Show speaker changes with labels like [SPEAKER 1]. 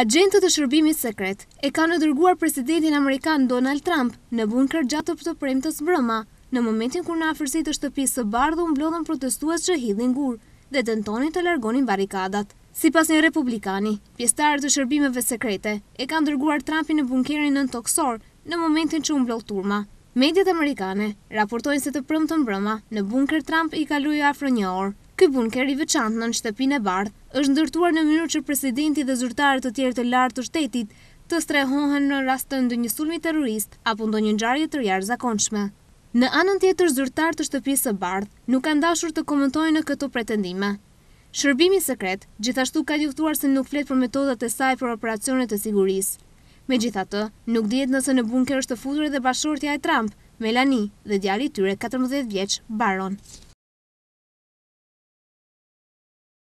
[SPEAKER 1] Agentët të shërbimit sekret e kanë dërguar presidentin Amerikan Donald Trump në bunkër gjatë të të brëma, në momentin kur në afërsit të shtëpisë së bardhë mblodhën protestuas që hidhin gurë dhe ntoni të largonin barikadat. Si pas një republikani, pjestarë të shërbimeve sekrete e kanë dërguar Trumpin në bunkerin në në toksor në momentin që umblodhë turma. Mediat Amerikane raportojnë se të prëmë të mbrëma në bunkër Trump i kaluja afrë një orë. Ky bunker i veçantë në shtëpinë e bardhë është ndërtuar në mënyrë që presidenti dhe zyrtarë të tjerë të lartë të shtetit të strehohen në rast të ndonjë sulmi terrorist apo ndonjë ngjarje të jashtëzakonshme. Në anën tjetër zyrtarët të shtëpisë së bardhë nuk kanë dashur të komentojnë këto pretendime. Shërbimi sekret gjithashtu ka dhjetuar se nuk flet për metodat e saj për operacionet e sigurisë. Megjithatë, nuk dihet nëse në bunker është futur edhe bashortja e Trump, Melanie dhe djali i tyre 14 vjeç, Baron.